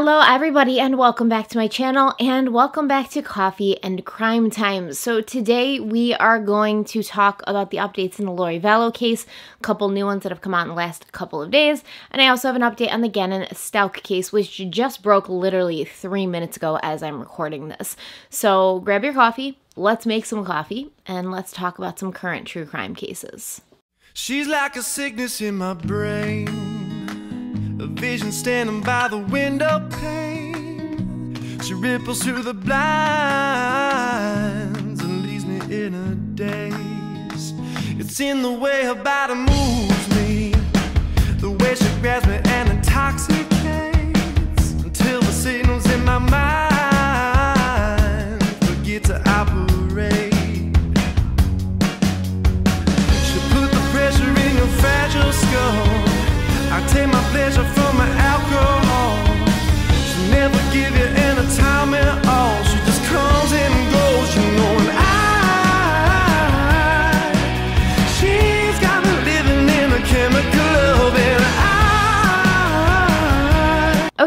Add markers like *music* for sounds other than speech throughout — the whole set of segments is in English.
Hello everybody and welcome back to my channel and welcome back to Coffee and Crime Time. So today we are going to talk about the updates in the Lori Vallow case, a couple new ones that have come out in the last couple of days, and I also have an update on the Gannon Stalk case which just broke literally three minutes ago as I'm recording this. So grab your coffee, let's make some coffee, and let's talk about some current true crime cases. She's like a sickness in my brain a vision standing by the window pane. She ripples through the blinds and leaves me in a daze. It's in the way her body moves me, the way she grabs me and intoxicates until the signals in my mind forget to operate. She put the pressure in your fragile skull.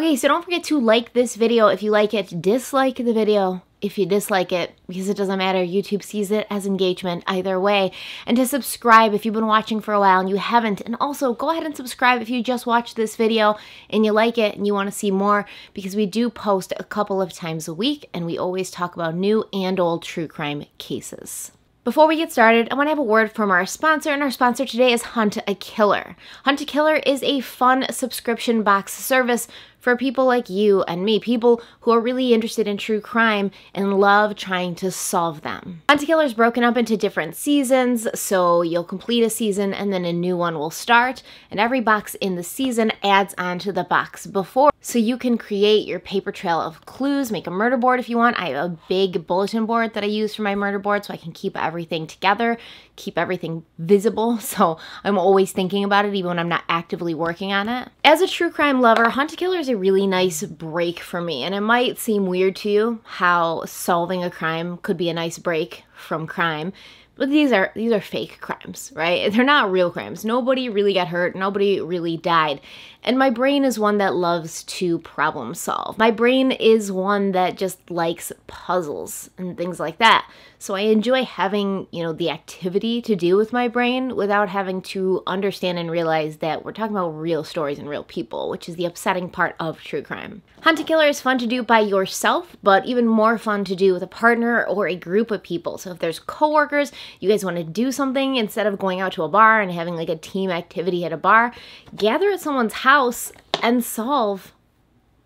Okay, so don't forget to like this video if you like it, dislike the video if you dislike it because it doesn't matter. YouTube sees it as engagement either way. And to subscribe if you've been watching for a while and you haven't. And also go ahead and subscribe if you just watched this video and you like it and you want to see more because we do post a couple of times a week and we always talk about new and old true crime cases. Before we get started, I want to have a word from our sponsor, and our sponsor today is Hunt a Killer. Hunt a Killer is a fun subscription box service for people like you and me, people who are really interested in true crime and love trying to solve them. Bounty Killer is broken up into different seasons, so you'll complete a season and then a new one will start, and every box in the season adds on to the box before, so you can create your paper trail of clues, make a murder board if you want. I have a big bulletin board that I use for my murder board so I can keep everything together keep everything visible, *laughs* so I'm always thinking about it even when I'm not actively working on it. As a true crime lover, Haunted Killer is a really nice break for me, and it might seem weird to you how solving a crime could be a nice break from crime. But these are these are fake crimes, right? They're not real crimes. Nobody really got hurt, nobody really died. And my brain is one that loves to problem solve. My brain is one that just likes puzzles and things like that. So I enjoy having, you know, the activity to do with my brain without having to understand and realize that we're talking about real stories and real people, which is the upsetting part of true crime. Hunter killer is fun to do by yourself, but even more fun to do with a partner or a group of people. So if there's coworkers, you guys want to do something instead of going out to a bar and having like a team activity at a bar, gather at someone's house and solve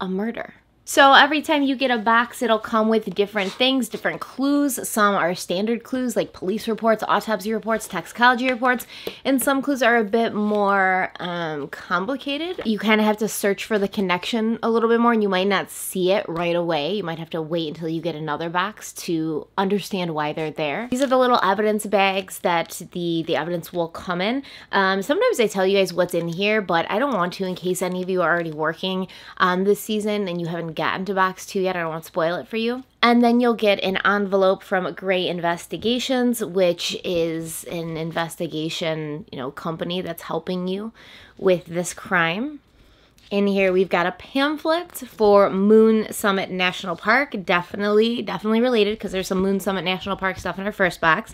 a murder. So every time you get a box, it'll come with different things, different clues. Some are standard clues like police reports, autopsy reports, toxicology reports, and some clues are a bit more um, complicated. You kind of have to search for the connection a little bit more and you might not see it right away. You might have to wait until you get another box to understand why they're there. These are the little evidence bags that the, the evidence will come in. Um, sometimes I tell you guys what's in here, but I don't want to in case any of you are already working on this season and you haven't gotten to box two yet. I don't want to spoil it for you. And then you'll get an envelope from Gray Investigations, which is an investigation, you know, company that's helping you with this crime. In here, we've got a pamphlet for Moon Summit National Park. Definitely, definitely related because there's some Moon Summit National Park stuff in our first box.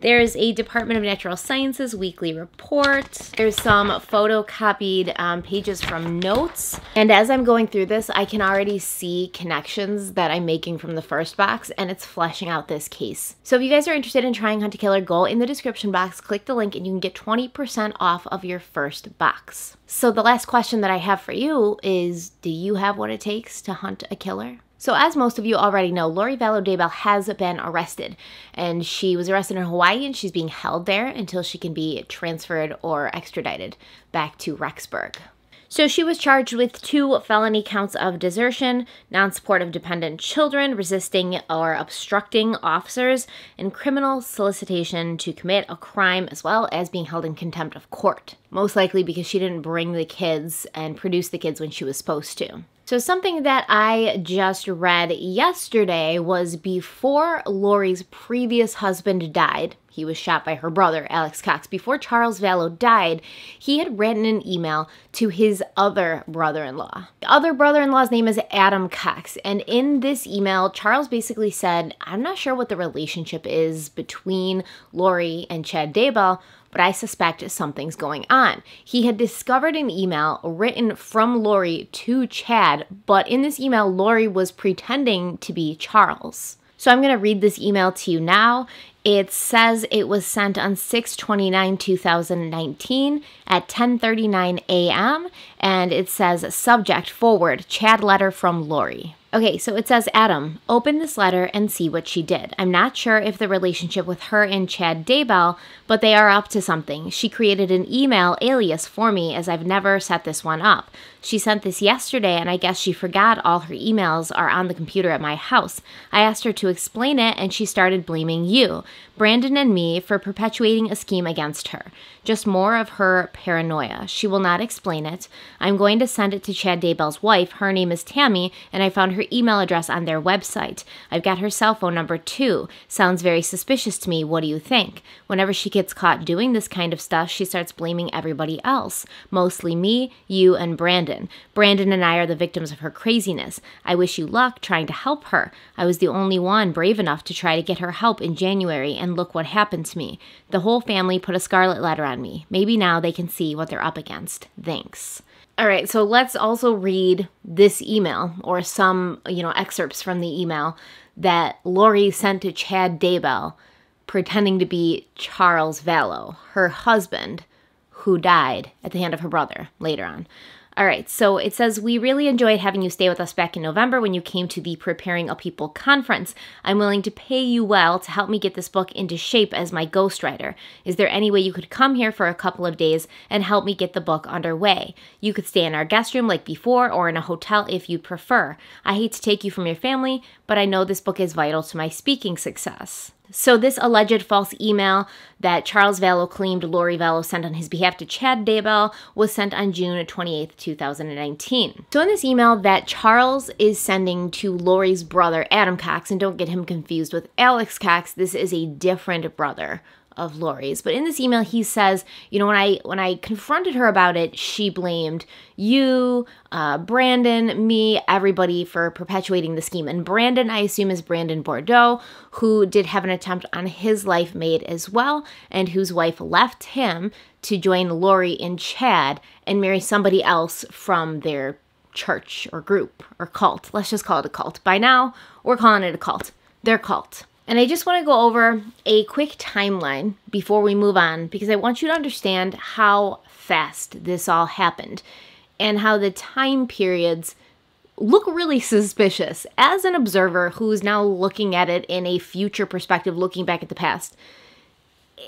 There's a Department of Natural Sciences weekly report. There's some photocopied um, pages from notes. And as I'm going through this, I can already see connections that I'm making from the first box and it's fleshing out this case. So if you guys are interested in trying Hunt a Killer, go in the description box, click the link, and you can get 20% off of your first box. So the last question that I have for for you is do you have what it takes to hunt a killer? So, as most of you already know, Lori Vallow-Daybell has been arrested, and she was arrested in Hawaii, and she's being held there until she can be transferred or extradited back to Rexburg. So she was charged with two felony counts of desertion, non support of dependent children, resisting or obstructing officers, and criminal solicitation to commit a crime, as well as being held in contempt of court. Most likely because she didn't bring the kids and produce the kids when she was supposed to. So, something that I just read yesterday was before Lori's previous husband died, he was shot by her brother, Alex Cox. Before Charles Vallow died, he had written an email to his other brother in law. The other brother in law's name is Adam Cox. And in this email, Charles basically said, I'm not sure what the relationship is between Lori and Chad Daybell, but I suspect something's going on. He had discovered an email written from Lori to Chad, but in this email, Lori was pretending to be Charles. So I'm going to read this email to you now it says it was sent on 6-29-2019 at 10:39 a.m. and it says subject forward Chad letter from Lori. Okay, so it says, Adam, open this letter and see what she did. I'm not sure if the relationship with her and Chad Daybell, but they are up to something. She created an email alias for me as I've never set this one up. She sent this yesterday and I guess she forgot all her emails are on the computer at my house. I asked her to explain it and she started blaming you, Brandon and me for perpetuating a scheme against her. Just more of her paranoia. She will not explain it. I'm going to send it to Chad Daybell's wife. Her name is Tammy and I found her her email address on their website. I've got her cell phone number too. Sounds very suspicious to me. What do you think? Whenever she gets caught doing this kind of stuff, she starts blaming everybody else, mostly me, you, and Brandon. Brandon and I are the victims of her craziness. I wish you luck trying to help her. I was the only one brave enough to try to get her help in January, and look what happened to me. The whole family put a scarlet letter on me. Maybe now they can see what they're up against. Thanks. All right, so let's also read this email or some, you know, excerpts from the email that Lori sent to Chad Daybell, pretending to be Charles Vallow, her husband, who died at the hand of her brother later on. All right, so it says, We really enjoyed having you stay with us back in November when you came to the Preparing a People conference. I'm willing to pay you well to help me get this book into shape as my ghostwriter. Is there any way you could come here for a couple of days and help me get the book underway? You could stay in our guest room like before or in a hotel if you prefer. I hate to take you from your family, but I know this book is vital to my speaking success. So, this alleged false email that Charles Vallow claimed Lori Vallow sent on his behalf to Chad Daybell was sent on June 28, 2019. So, in this email that Charles is sending to Lori's brother, Adam Cox, and don't get him confused with Alex Cox, this is a different brother of Lori's. But in this email, he says, you know, when I when I confronted her about it, she blamed you, uh, Brandon, me, everybody for perpetuating the scheme. And Brandon, I assume, is Brandon Bordeaux, who did have an attempt on his life made as well, and whose wife left him to join Lori in Chad and marry somebody else from their church or group or cult. Let's just call it a cult. By now, we're calling it a cult. Their cult. And I just want to go over a quick timeline before we move on because I want you to understand how fast this all happened and how the time periods look really suspicious as an observer who's now looking at it in a future perspective, looking back at the past.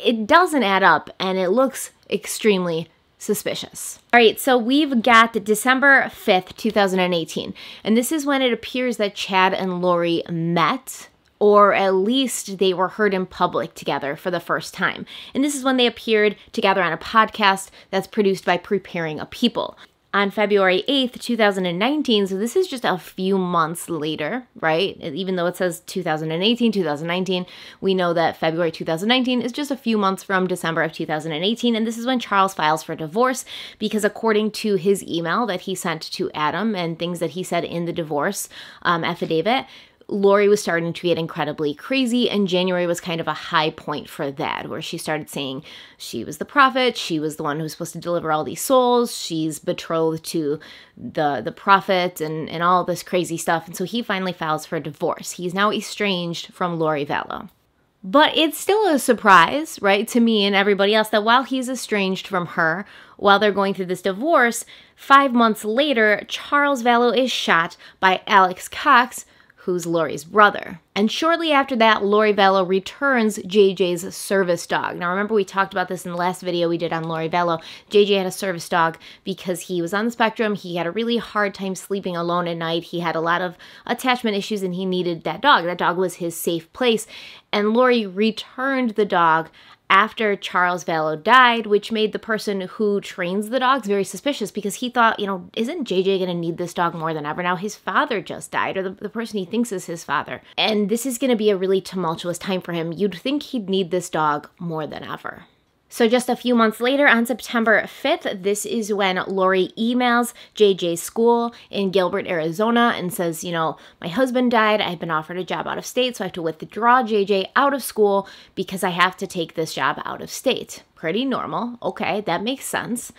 It doesn't add up and it looks extremely suspicious. All right, so we've got December 5th, 2018, and this is when it appears that Chad and Lori met or at least they were heard in public together for the first time. And this is when they appeared together on a podcast that's produced by Preparing a People. On February 8th, 2019, so this is just a few months later, right? Even though it says 2018, 2019, we know that February 2019 is just a few months from December of 2018, and this is when Charles files for divorce because, according to his email that he sent to Adam and things that he said in the divorce um, affidavit, Lori was starting to get incredibly crazy, and January was kind of a high point for that, where she started saying she was the prophet, she was the one who was supposed to deliver all these souls, she's betrothed to the the prophet, and and all this crazy stuff. And so he finally files for divorce. He's now estranged from Lori Vallow. But it's still a surprise, right, to me and everybody else that while he's estranged from her, while they're going through this divorce, five months later, Charles Vallow is shot by Alex Cox, who's Laurie's brother. And shortly after that, Lori Vello returns JJ's service dog. Now, remember, we talked about this in the last video we did on Lori Vello. JJ had a service dog because he was on the spectrum. He had a really hard time sleeping alone at night. He had a lot of attachment issues and he needed that dog. That dog was his safe place. And Lori returned the dog after Charles Vallo died, which made the person who trains the dogs very suspicious because he thought, you know, isn't JJ going to need this dog more than ever? Now his father just died, or the, the person he thinks is his father. And this is going to be a really tumultuous time for him. You'd think he'd need this dog more than ever. So just a few months later, on September 5th, this is when Lori emails JJ's school in Gilbert, Arizona, and says, you know, my husband died. I've been offered a job out of state, so I have to withdraw JJ out of school because I have to take this job out of state. Pretty normal. Okay, that makes sense.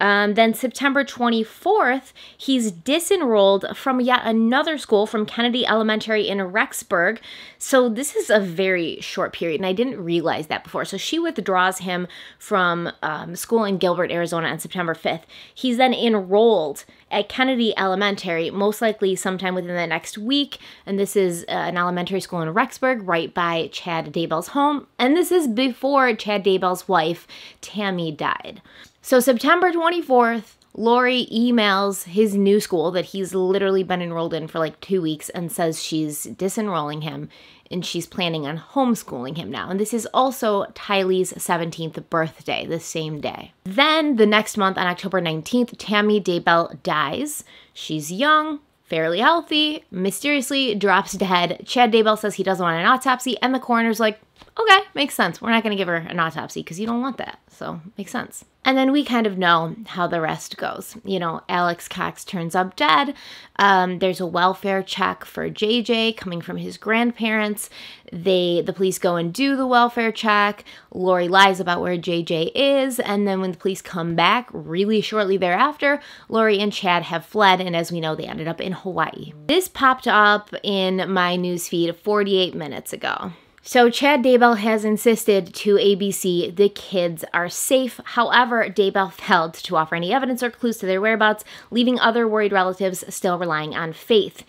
Um, then September 24th, he's disenrolled from yet another school from Kennedy Elementary in Rexburg. So this is a very short period, and I didn't realize that before. So she withdraws him from um, school in Gilbert, Arizona on September 5th. He's then enrolled at Kennedy Elementary, most likely sometime within the next week. And this is uh, an elementary school in Rexburg, right by Chad Daybell's home. And this is before Chad Daybell's wife, Tammy, died. So, September 24th, Lori emails his new school that he's literally been enrolled in for like two weeks and says she's disenrolling him and she's planning on homeschooling him now. And this is also Tylee's 17th birthday, the same day. Then the next month, on October 19th, Tammy Daybell dies. She's young, fairly healthy, mysteriously drops dead. Chad Daybell says he doesn't want an autopsy, and the coroner's like, okay, makes sense. We're not going to give her an autopsy because you don't want that. So, makes sense. And then we kind of know how the rest goes. You know, Alex Cox turns up dead. Um, there's a welfare check for JJ coming from his grandparents. They, the police go and do the welfare check. Lori lies about where JJ is, and then when the police come back, really shortly thereafter, Lori and Chad have fled, and as we know, they ended up in Hawaii. This popped up in my newsfeed 48 minutes ago. So Chad Daybell has insisted to ABC the kids are safe. However, Daybell failed to offer any evidence or clues to their whereabouts, leaving other worried relatives still relying on faith.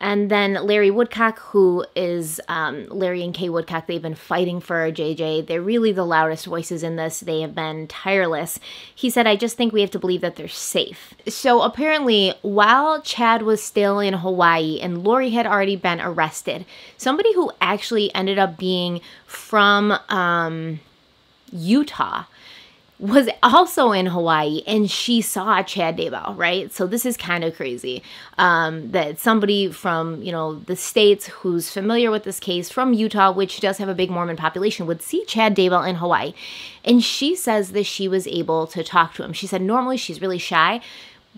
And then Larry Woodcock, who is um, Larry and Kay Woodcock, they've been fighting for JJ. They're really the loudest voices in this. They have been tireless. He said, I just think we have to believe that they're safe. So apparently, while Chad was still in Hawaii and Lori had already been arrested, somebody who actually ended up being from um, Utah was also in Hawaii and she saw Chad Daybell, right? So this is kind of crazy um, that somebody from, you know, the States who's familiar with this case from Utah, which does have a big Mormon population, would see Chad Daybell in Hawaii. And she says that she was able to talk to him. She said normally she's really shy,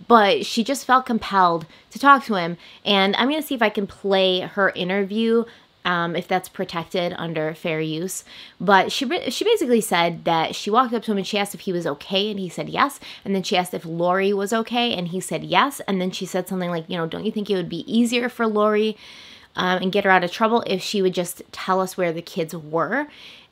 but she just felt compelled to talk to him. And I'm going to see if I can play her interview um, if that's protected under fair use. But she she basically said that she walked up to him and she asked if he was okay, and he said yes. And then she asked if Lori was okay, and he said yes. And then she said something like, you know, don't you think it would be easier for Lori um, and get her out of trouble if she would just tell us where the kids were?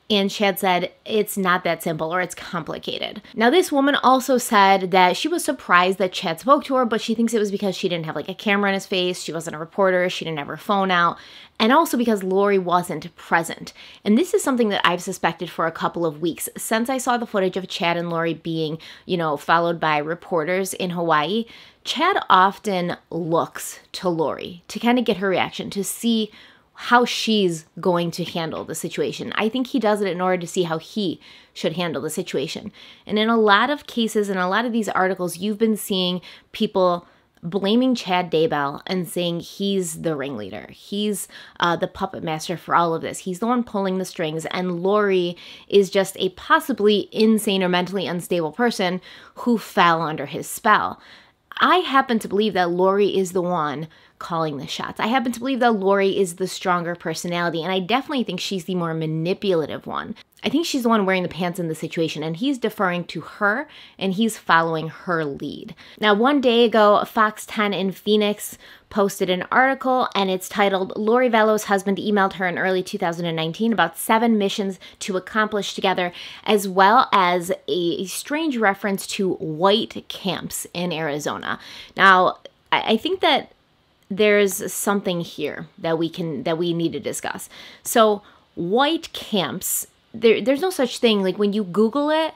And Chad said, it's not that simple or it's complicated. Now, this woman also said that she was surprised that Chad spoke to her, but she thinks it was because she didn't have like a camera in his face, she wasn't a reporter, she didn't have her phone out, and also because Lori wasn't present. And this is something that I've suspected for a couple of weeks since I saw the footage of Chad and Lori being, you know, followed by reporters in Hawaii. Chad often looks to Lori to kind of get her reaction, to see how she's going to handle the situation. I think he does it in order to see how he should handle the situation. And in a lot of cases, in a lot of these articles, you've been seeing people blaming Chad Daybell and saying he's the ringleader. He's uh, the puppet master for all of this. He's the one pulling the strings, and Lori is just a possibly insane or mentally unstable person who fell under his spell. I happen to believe that Lori is the one calling the shots. I happen to believe that Lori is the stronger personality, and I definitely think she's the more manipulative one. I think she's the one wearing the pants in the situation, and he's deferring to her and he's following her lead. Now, one day ago, Fox 10 in Phoenix posted an article and it's titled Lori Vallo's husband emailed her in early 2019 about seven missions to accomplish together, as well as a strange reference to white camps in Arizona. Now, I think that there's something here that we can that we need to discuss. So white camps, there, there's no such thing. Like when you Google it,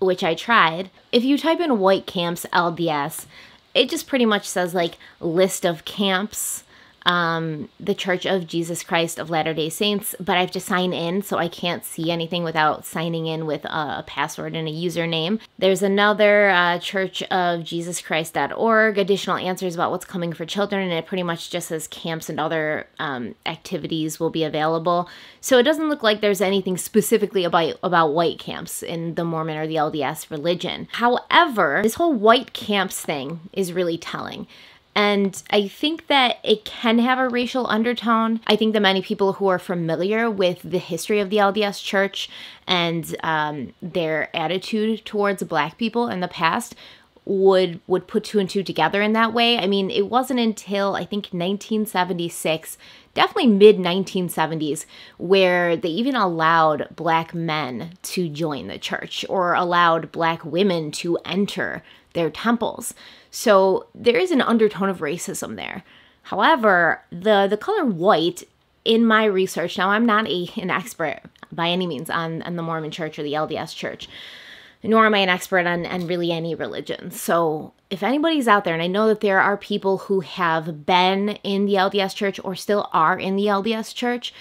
which I tried, if you type in white camps LDS, it just pretty much says like list of camps um, the Church of Jesus Christ of Latter day Saints, but I have to sign in, so I can't see anything without signing in with a password and a username. There's another uh, Church of Jesus Christ.org, additional answers about what's coming for children, and it pretty much just says camps and other um, activities will be available. So it doesn't look like there's anything specifically about, about white camps in the Mormon or the LDS religion. However, this whole white camps thing is really telling. And I think that it can have a racial undertone. I think that many people who are familiar with the history of the LDS Church and um, their attitude towards Black people in the past would would put two and two together in that way. I mean, it wasn't until I think 1976, definitely mid 1970s, where they even allowed black men to join the church or allowed black women to enter their temples. So there is an undertone of racism there. However, the, the color white in my research, now I'm not a, an expert by any means on, on the Mormon church or the LDS church, nor am I an expert on, on really any religion. So if anybody's out there, and I know that there are people who have been in the LDS church or still are in the LDS church,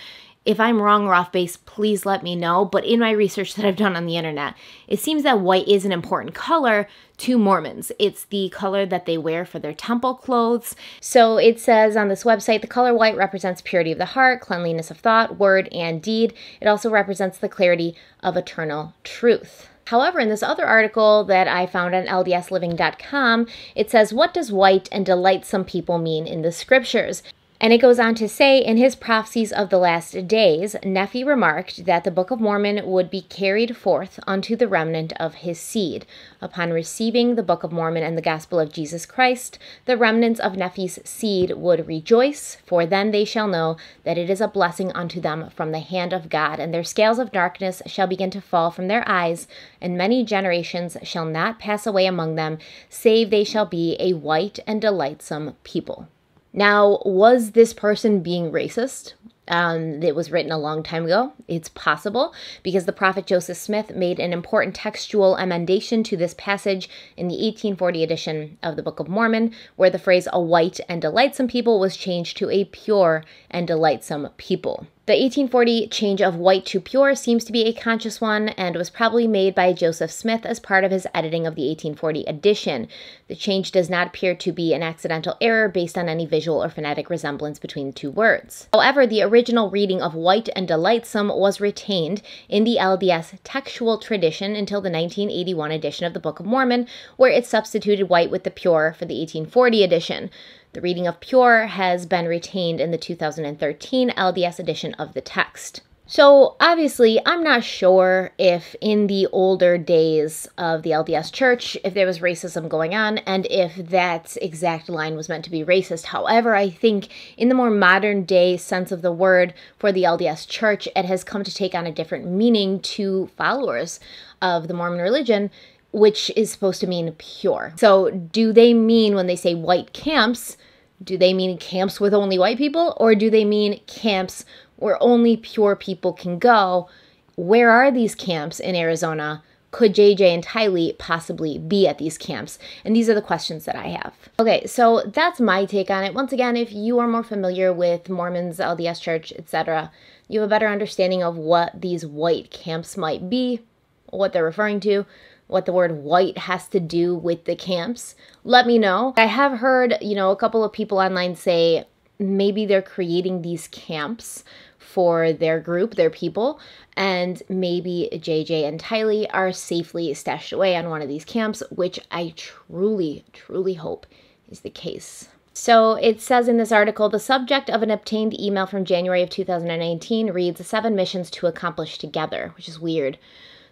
if I'm wrong or off base, please let me know. But in my research that I've done on the internet, it seems that white is an important color to Mormons. It's the color that they wear for their temple clothes. So it says on this website the color white represents purity of the heart, cleanliness of thought, word, and deed. It also represents the clarity of eternal truth. However, in this other article that I found on LDSLiving.com, it says, What does white and delight some people mean in the scriptures? And it goes on to say in his prophecies of the last days, Nephi remarked that the Book of Mormon would be carried forth unto the remnant of his seed. Upon receiving the Book of Mormon and the gospel of Jesus Christ, the remnants of Nephi's seed would rejoice, for then they shall know that it is a blessing unto them from the hand of God, and their scales of darkness shall begin to fall from their eyes, and many generations shall not pass away among them, save they shall be a white and delightsome people. Now, was this person being racist? Um, it was written a long time ago. It's possible because the prophet Joseph Smith made an important textual emendation to this passage in the 1840 edition of the Book of Mormon, where the phrase a white and delightsome people was changed to a pure and delightsome people. The 1840 change of white to pure seems to be a conscious one and was probably made by Joseph Smith as part of his editing of the 1840 edition. The change does not appear to be an accidental error based on any visual or phonetic resemblance between the two words. However, the original reading of white and delightsome was retained in the LDS textual tradition until the 1981 edition of the Book of Mormon, where it substituted white with the pure for the 1840 edition. The reading of pure has been retained in the 2013 LDS edition of the text. So, obviously, I'm not sure if in the older days of the LDS church, if there was racism going on and if that exact line was meant to be racist. However, I think in the more modern day sense of the word for the LDS church, it has come to take on a different meaning to followers of the Mormon religion which is supposed to mean pure. So, do they mean when they say white camps, do they mean camps with only white people, or do they mean camps where only pure people can go? Where are these camps in Arizona? Could JJ and Tylee possibly be at these camps? And these are the questions that I have. Okay, so that's my take on it. Once again, if you are more familiar with Mormons, LDS Church, etc., you have a better understanding of what these white camps might be, what they're referring to what the word white has to do with the camps, let me know. I have heard, you know, a couple of people online say maybe they're creating these camps for their group, their people, and maybe JJ and Tylee are safely stashed away on one of these camps, which I truly, truly hope is the case. So it says in this article the subject of an obtained email from January of 2019 reads seven missions to accomplish together, which is weird.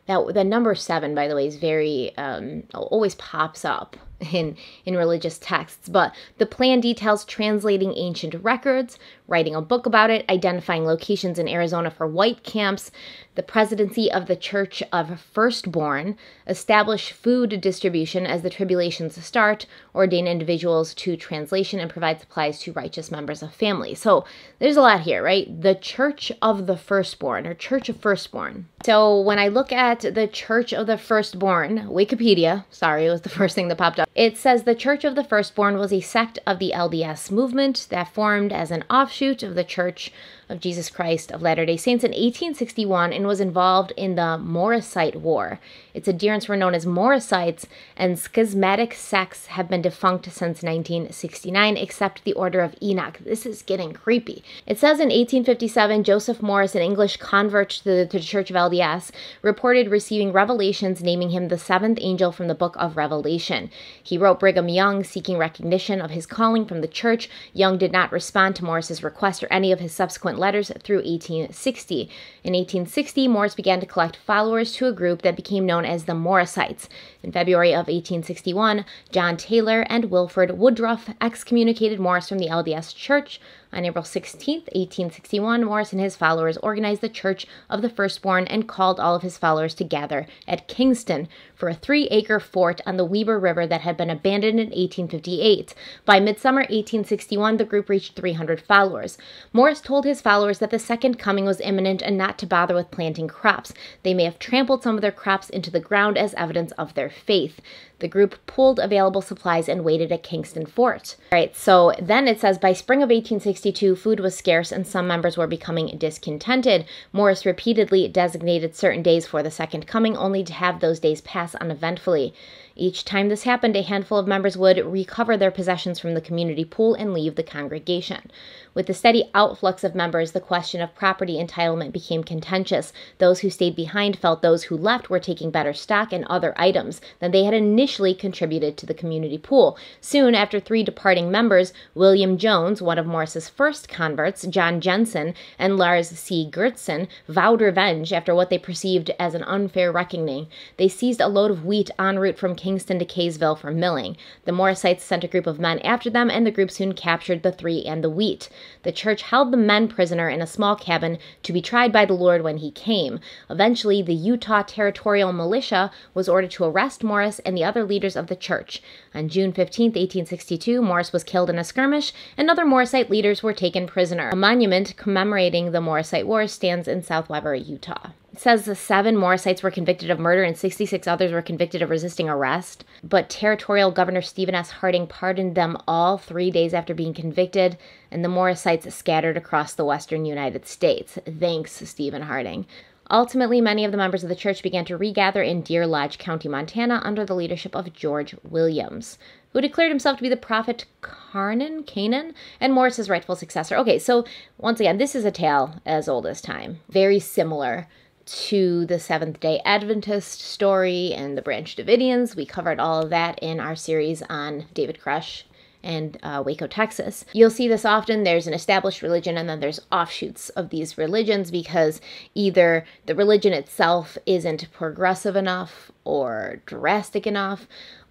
Now, the number seven, by the way, is very um, always pops up in, in religious texts, but the plan details translating ancient records, writing a book about it, identifying locations in Arizona for white camps, the presidency of the Church of Firstborn, establish food distribution as the tribulations start, ordain individuals to translation, and provide supplies to righteous members of families. So there's a lot here, right? The Church of the Firstborn or Church of Firstborn. So when I look at the Church of the Firstborn, Wikipedia, sorry, it was the first thing that popped up. It says the Church of the Firstborn was a sect of the LDS movement that formed as an offshoot of the Church of Jesus Christ of Latter day Saints in 1861 and was involved in the Morrisite War. Its adherents were known as Morrisites, and schismatic sects have been defunct since 1969, except the Order of Enoch. This is getting creepy. It says in 1857, Joseph Morris, an English convert to the, to the Church of LDS, reported receiving revelations naming him the seventh angel from the Book of Revelation. He wrote Brigham Young seeking recognition of his calling from the church. Young did not respond to Morris's request or any of his subsequent letters through 1860. In 1860, Morris began to collect followers to a group that became known as the Morrisites. In February of 1861, John Taylor and Wilford Woodruff excommunicated Morris from the LDS Church, on April 16, 1861, Morris and his followers organized the Church of the Firstborn and called all of his followers to gather at Kingston for a three acre fort on the Weber River that had been abandoned in 1858. By midsummer 1861, the group reached 300 followers. Morris told his followers that the Second Coming was imminent and not to bother with planting crops. They may have trampled some of their crops into the ground as evidence of their faith. The group pooled available supplies and waited at Kingston Fort. All right, so then it says by spring of 1862, food was scarce and some members were becoming discontented. Morris repeatedly designated certain days for the Second Coming, only to have those days pass uneventfully. Each time this happened, a handful of members would recover their possessions from the community pool and leave the congregation. With the steady outflux of members, the question of property entitlement became contentious. Those who stayed behind felt those who left were taking better stock in other items than they had initially initially contributed to the community pool. Soon after three departing members, William Jones, one of Morris's first converts, John Jensen, and Lars C. Gertson, vowed revenge after what they perceived as an unfair reckoning. They seized a load of wheat en route from Kingston to Kaysville for milling. The Morrisites sent a group of men after them, and the group soon captured the three and the wheat. The church held the men prisoner in a small cabin to be tried by the Lord when he came. Eventually, the Utah Territorial Militia was ordered to arrest Morris and the other other leaders of the church. On June 15, 1862, Morris was killed in a skirmish, and other Morrisite leaders were taken prisoner. A monument commemorating the Morrisite War stands in South Weber, Utah. It says the seven Morrisites were convicted of murder and 66 others were convicted of resisting arrest, but Territorial Governor Stephen S. Harding pardoned them all three days after being convicted, and the Morrisites scattered across the western United States. Thanks, Stephen Harding. Ultimately, many of the members of the church began to regather in Deer Lodge County, Montana, under the leadership of George Williams, who declared himself to be the prophet Carnan, Canaan, and Morris's rightful successor. Okay, so once again, this is a tale as old as time, very similar to the Seventh day Adventist story and the Branch Davidians. We covered all of that in our series on David Crush and uh, Waco, Texas. You'll see this often. There's an established religion, and then there's offshoots of these religions because either the religion itself isn't progressive enough or drastic enough.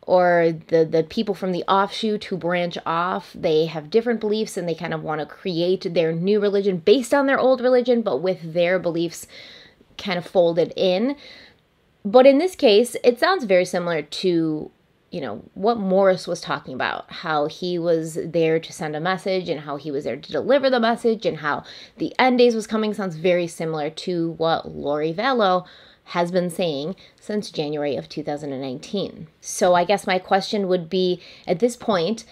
Or the, the people from the offshoot who branch off, they have different beliefs and they kind of want to create their new religion based on their old religion, but with their beliefs kind of folded in. But in this case, it sounds very similar to you know, what Morris was talking about, how he was there to send a message and how he was there to deliver the message and how the end days was coming sounds very similar to what Lori Vallow has been saying since January of 2019. So I guess my question would be at this point,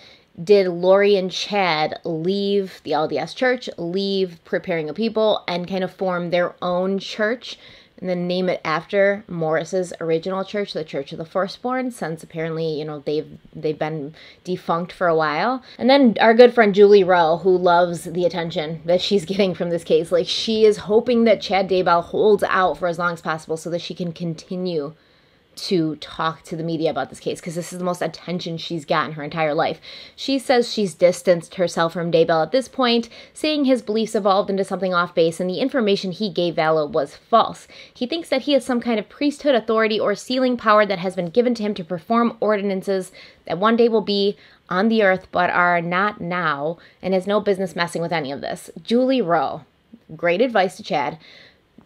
did Lori and Chad leave the LDS church, leave preparing a people, and kind of form their own church and then name it after Morris's original church, the Church of the Firstborn, since apparently, you know, they've they've been defunct for a while. And then our good friend Julie Rowe, who loves the attention that she's *laughs* getting from this case. Like she is hoping that Chad Daybell holds out for as long as possible so that she can continue to talk to the media about this case because this is the most attention she's gotten her entire life. She says she's distanced herself from Daybell at this point, saying his beliefs evolved into something off base and the information he gave Vallow was false. He thinks that he has some kind of priesthood authority or sealing power that has been given to him to perform ordinances that one day will be on the earth but are not now and has no business messing with any of this. Julie Rowe, great advice to Chad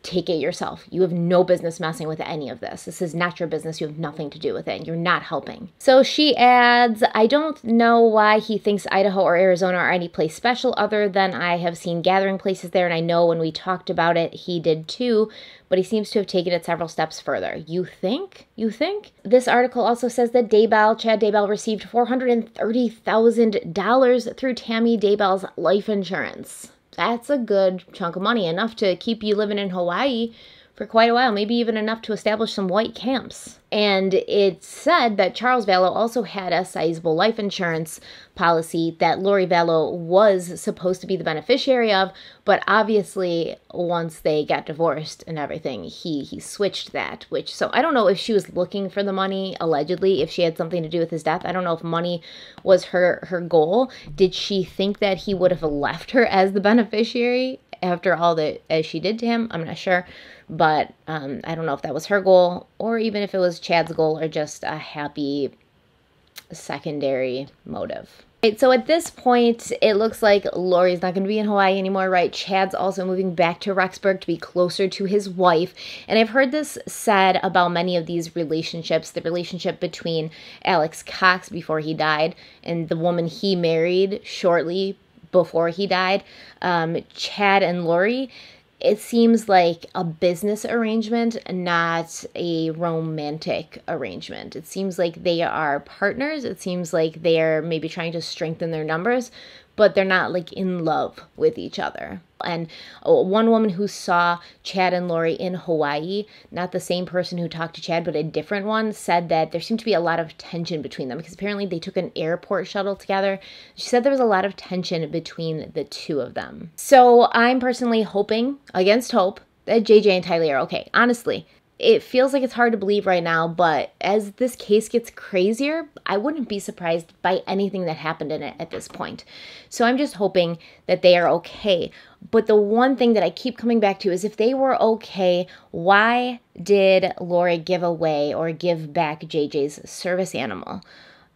take it yourself. You have no business messing with any of this. This is not your business. You have nothing to do with it. You're not helping. So she adds, I don't know why he thinks Idaho or Arizona are any place special other than I have seen gathering places there. And I know when we talked about it, he did too, but he seems to have taken it several steps further. You think? You think? This article also says that Daybell, Chad Daybell, received $430,000 through Tammy Daybell's life insurance that's a good chunk of money, enough to keep you living in Hawaii for quite a while, maybe even enough to establish some white camps. And it's said that Charles Vallow also had a sizable life insurance policy that Lori Vallow was supposed to be the beneficiary of, but obviously once they got divorced and everything, he he switched that, which so I don't know if she was looking for the money allegedly, if she had something to do with his death. I don't know if money was her her goal. Did she think that he would have left her as the beneficiary after all that as she did to him? I'm not sure. But um, I don't know if that was her goal or even if it was Chad's goal or just a happy secondary motive. Right, so at this point, it looks like Lori's not going to be in Hawaii anymore, right? Chad's also moving back to Rexburg to be closer to his wife. And I've heard this said about many of these relationships the relationship between Alex Cox before he died and the woman he married shortly before he died, um, Chad and Lori it seems like a business arrangement, not a romantic arrangement. It seems like they are partners. It seems like they're maybe trying to strengthen their numbers, but they're not like in love with each other. And one woman who saw Chad and Lori in Hawaii, not the same person who talked to Chad, but a different one, said that there seemed to be a lot of tension between them because apparently they took an airport shuttle together. She said there was a lot of tension between the two of them. So I'm personally hoping, against hope, that JJ and Tylee are okay. Honestly, it feels like it's hard to believe right now, but as this case gets crazier, I wouldn't be surprised by anything that happened in it at this point. So I'm just hoping that they are okay. But the one thing that I keep coming back to is if they were okay, why did Lori give away or give back JJ's service animal?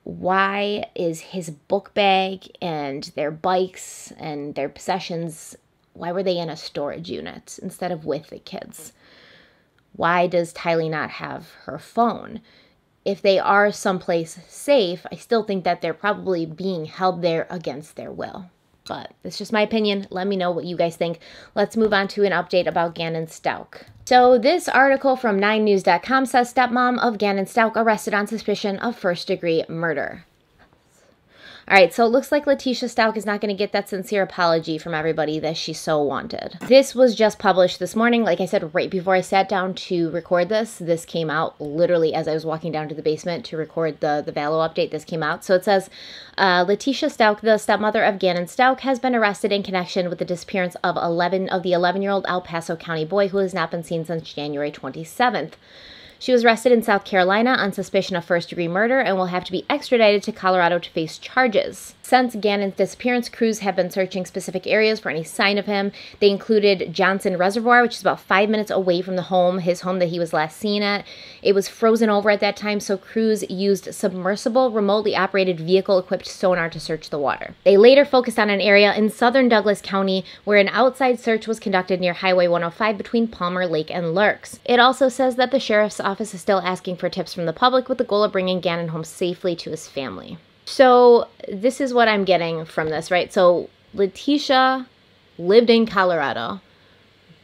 Why is his book bag and their bikes and their possessions why were they in a storage unit instead of with the kids? Why does Tylee not have her phone? If they are someplace safe, I still think that they're probably being held there against their will. But it's just my opinion. Let me know what you guys think. Let's move on to an update about Gannon Stauk. So this article from 9news.com says stepmom of Gannon Stauk arrested on suspicion of first-degree murder. All right, so it looks like Letitia Stalk is not going to get that sincere apology from everybody that she so wanted. This was just published this morning. Like I said, right before I sat down to record this, this came out literally as I was walking down to the basement to record the, the Valo update. This came out. So it says, uh, Letitia Stalk, the stepmother of Gannon Stalk, has been arrested in connection with the disappearance of 11 of the 11-year-old El Paso County boy who has not been seen since January 27th. She was arrested in South Carolina on suspicion of first degree murder and will have to be extradited to Colorado to face charges. Since Gannon's disappearance, crews have been searching specific areas for any sign of him. They included Johnson Reservoir, which is about five minutes away from the home, his home that he was last seen at. It was frozen over at that time, so crews used submersible, remotely operated vehicle equipped sonar to search the water. They later focused on an area in southern Douglas County where an outside search was conducted near Highway 105 between Palmer Lake and Lurks. It also says that the sheriff's office is still asking for tips from the public with the goal of bringing Gannon home safely to his family. So this is what I'm getting from this, right? So Letitia lived in Colorado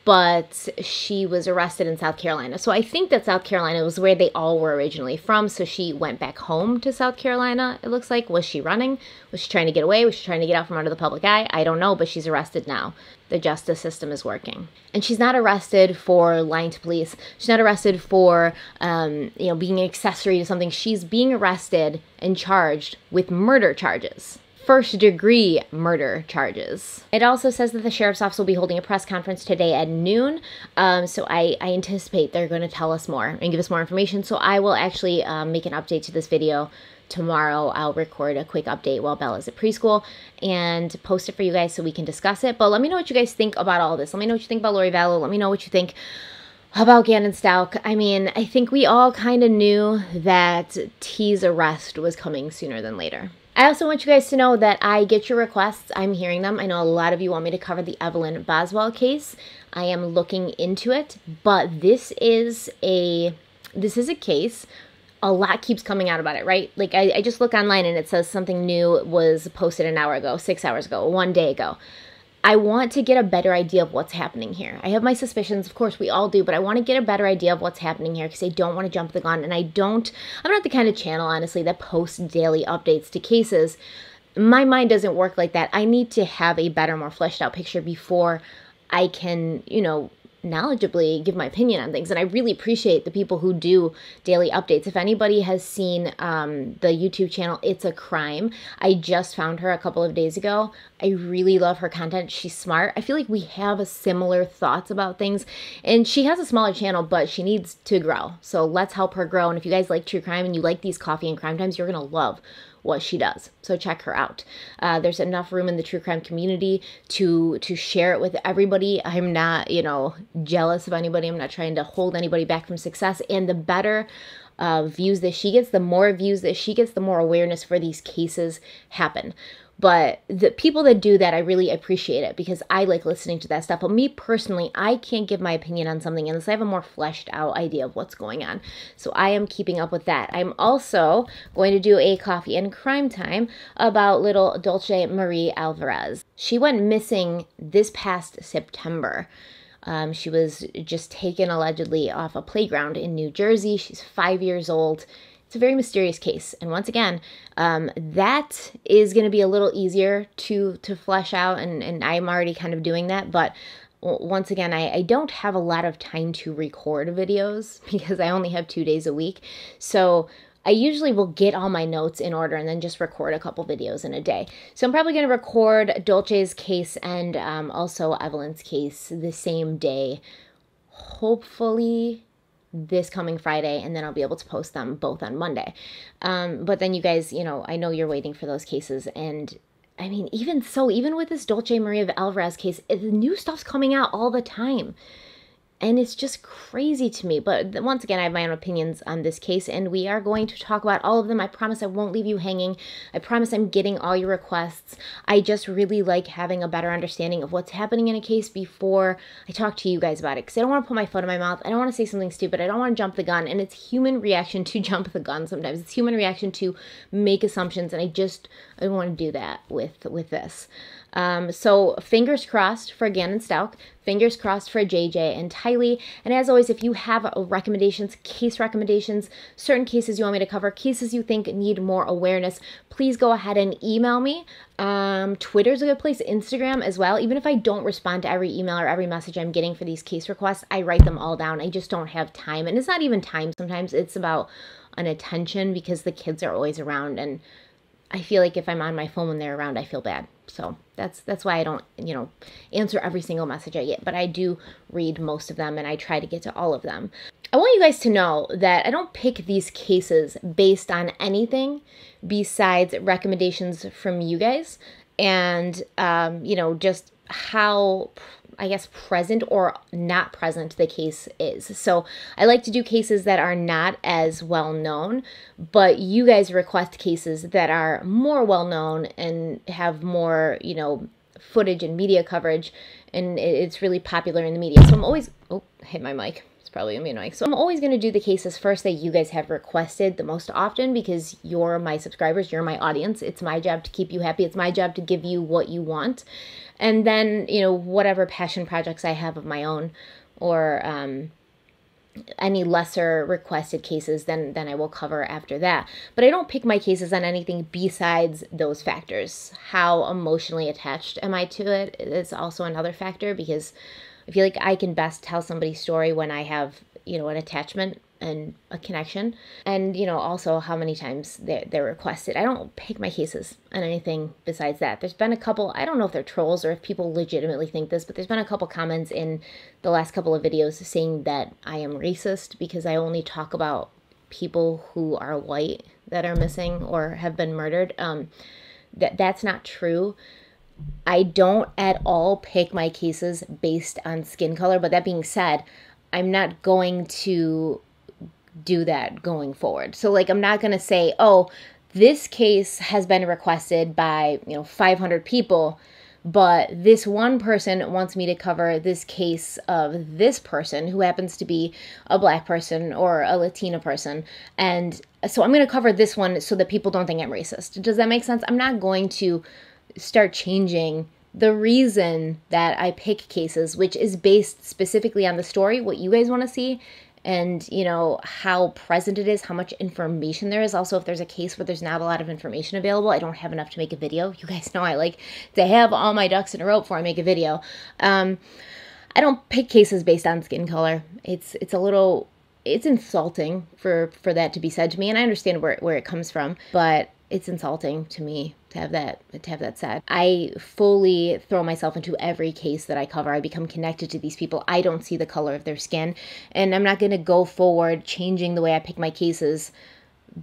but she was arrested in South Carolina. So I think that South Carolina was where they all were originally from. So she went back home to South Carolina, it looks like. Was she running? Was she trying to get away? Was she trying to get out from under the public eye? I don't know, but she's arrested now. The justice system is working. And she's not arrested for lying to police. She's not arrested for, um, you know, being an accessory to something. She's being arrested and charged with murder charges first degree murder charges. It also says that the sheriff's office will be holding a press conference today at noon. Um, so I, I, anticipate they're going to tell us more and give us more information. So I will actually um, make an update to this video tomorrow. I'll record a quick update while Bella's at preschool and post it for you guys so we can discuss it. But let me know what you guys think about all this. Let me know what you think about Lori Vallow. Let me know what you think about Gannon Stalk, I mean, I think we all kind of knew that T's arrest was coming sooner than later. I also want you guys to know that I get your requests. I'm hearing them. I know a lot of you want me to cover the Evelyn Boswell case. I am looking into it, but this is a this is a case a lot keeps coming out about it, right? Like I, I just look online and it says something new was posted an hour ago, six hours ago, one day ago. I want to get a better idea of what's happening here. I have my suspicions, of course we all do, but I want to get a better idea of what's happening here because I don't want to jump the gun and I don't, I'm not the kind of channel, honestly, that posts daily updates to cases. My mind doesn't work like that. I need to have a better, more fleshed out picture before I can, you know, knowledgeably give my opinion on things. And I really appreciate the people who do daily updates. If anybody has seen um, the YouTube channel, It's a Crime, I just found her a couple of days ago. I really love her content. She's smart. I feel like we have similar thoughts about things. And she has a smaller channel, but she needs to grow. So let's help her grow. And if you guys like true crime and you like these coffee and crime times, you're going to love what she does. So check her out. Uh, there's enough room in the true crime community to to share it with everybody. I'm not, you know, jealous of anybody. I'm not trying to hold anybody back from success. And the better uh, views that she gets, the more views that she gets, the more awareness for these cases happen but the people that do that i really appreciate it because i like listening to that stuff but me personally i can't give my opinion on something unless i have a more fleshed out idea of what's going on so i am keeping up with that i'm also going to do a coffee and crime time about little dolce marie alvarez she went missing this past september um, she was just taken allegedly off a playground in new jersey she's five years old it's a very mysterious case. And once again, um, that is going to be a little easier to, to flesh out, and, and I'm already kind of doing that. But once again, I, I, don't have a lot of time to record videos *laughs* because I only have two days a week. So I usually will get all my notes in order and then just record a couple videos in a day. So I'm probably going to record Dolce's case and um, also Evelyn's case the same day. Hopefully this coming Friday, and then I'll be able to post them both on Monday. Um, but then you guys, you know, I know you're waiting for those cases, and I mean, even so, even with this Dolce Maria Alvarez case, the new stuff's coming out all the time. And it's just crazy to me. But once again, I have my own opinions on this case, and we are going to talk about all of them. I promise I won't leave you hanging. I promise I'm getting all your requests. I just really like having a better understanding of what's happening in a case before I talk to you guys about it. Because I don't want to put my foot in my mouth. I don't want to say something stupid. I don't want to jump the gun. And it's human reaction to *laughs* jump the gun sometimes. It's human reaction to make assumptions. And I just, I don't want to do that with, with this. Um, so fingers crossed for Gannon Stalk, fingers crossed for JJ and Tylee. And as always, if you have recommendations, case recommendations, certain cases you want me to cover, cases you think need more awareness, please go ahead and email me. Um, Twitter's a good place, Instagram as well. Even if I don't respond to every email or every message I'm getting for these case requests, I write them all down. I just don't have time. And it's not even time sometimes, it's about an attention because the kids are always around and I feel like if I'm on my phone when they're around, I feel bad. So that's that's why I don't, you know, answer every single message I get, but I do read most of them and I try to get to all of them. I want you guys to know that I don't pick these cases based on anything besides recommendations from you guys and um, you know, just how I guess, present or not present the case is. So I like to do cases that are not as well known, but you guys request cases that are more well known and have more, you know, footage and media coverage, and it's really popular in the media. So I'm always, oh, hit my mic probably gonna be annoying. So I'm always gonna do the cases first that you guys have requested the most often because you're my subscribers, you're my audience. It's my job to keep you happy. It's my job to give you what you want. And then, you know, whatever passion projects I have of my own or, um, any lesser requested cases then then I will cover after that. But I don't pick my cases on anything besides those factors. How emotionally attached am I to it is also another factor because I feel like I can best tell somebody's story when I have, you know, an attachment and a connection. And, you know, also how many times they're, they're requested. I don't pick my cases on anything besides that. There's been a couple, I don't know if they're trolls or if people legitimately think this, but there's been a couple comments in the last couple of videos saying that I am racist because I only talk about people who are white that are missing or have been murdered. Um, that that's not true. I don't at all pick my cases based on skin color, but that being said, I'm not going to do that going forward. So like I'm not going to say, "Oh, this case has been requested by, you know, 500 people, but this one person wants me to cover this case of this person who happens to be a black person or a Latina person. And so I'm going to cover this one so that people don't think I'm racist." Does that make sense? I'm not going to start changing the reason that I pick cases, which is based specifically on the story, what you guys want to see, and you know how present it is how much information there is also if there's a case where there's not a lot of information available i don't have enough to make a video you guys know i like to have all my ducks in a row before i make a video um, i don't pick cases based on skin color it's it's a little it's insulting for for that to be said to me and i understand where, where it comes from but it's insulting to me to have that to have that said. I fully throw myself into every case that I cover. I become connected to these people. I don't see the color of their skin, and I'm not going to go forward changing the way I pick my cases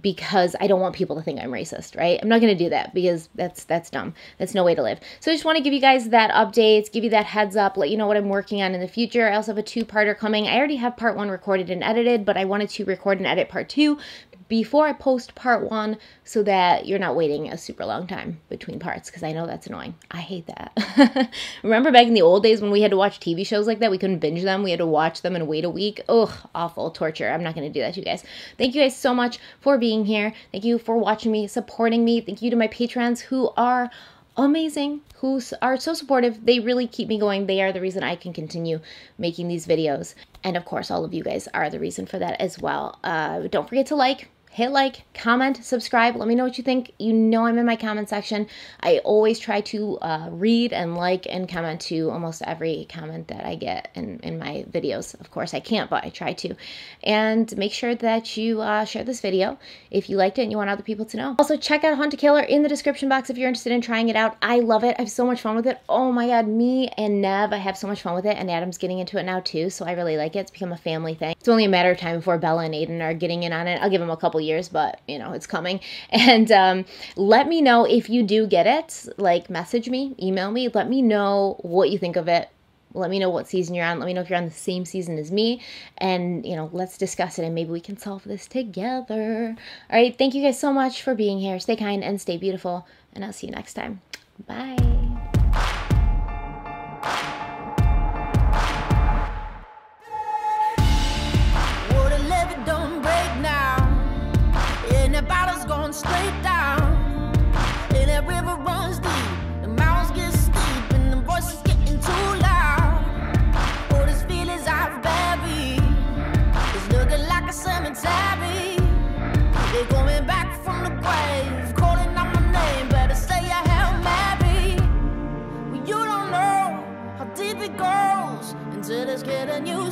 because I don't want people to think I'm racist, right? I'm not going to do that because that's that's dumb. That's no way to live. So I just want to give you guys that update, give you that heads up, let you know what I'm working on in the future. I also have a two-parter coming. I already have part 1 recorded and edited, but I wanted to record and edit part 2 before I post part one so that you're not waiting a super long time between parts because I know that's annoying. I hate that. *laughs* Remember back in the old days when we had to watch TV shows like that? We couldn't binge them. We had to watch them and wait a week. Ugh, awful torture. I'm not going to do that to you guys. Thank you guys so much for being here. Thank you for watching me, supporting me. Thank you to my patrons who are amazing who are so supportive they really keep me going they are the reason i can continue making these videos and of course all of you guys are the reason for that as well uh, don't forget to like hit like, comment, subscribe. Let me know what you think. You know I'm in my comment section. I always try to uh, read and like and comment to almost every comment that I get in, in my videos. Of course, I can't, but I try to. And make sure that you uh, share this video if you liked it and you want other people to know. Also, check out Hunt a Killer in the description box if you're interested in trying it out. I love it. I have so much fun with it. Oh my god, me and Nev, I have so much fun with it, and Adam's getting into it now too, so I really like it. It's become a family thing. It's only a matter of time before Bella and Aiden are getting in on it. I'll give them a couple couple years, but you know, it's coming. *laughs* And um, let me know if you do get it. Like, message me, email me, let me know what you think of it. Let me know what season you're on. Let me know if you're on the same season as me. And, you know, let's discuss it and maybe we can solve this together. All right. Thank you guys so much for being here. Stay kind and stay beautiful. And I'll see you next time. Bye. You.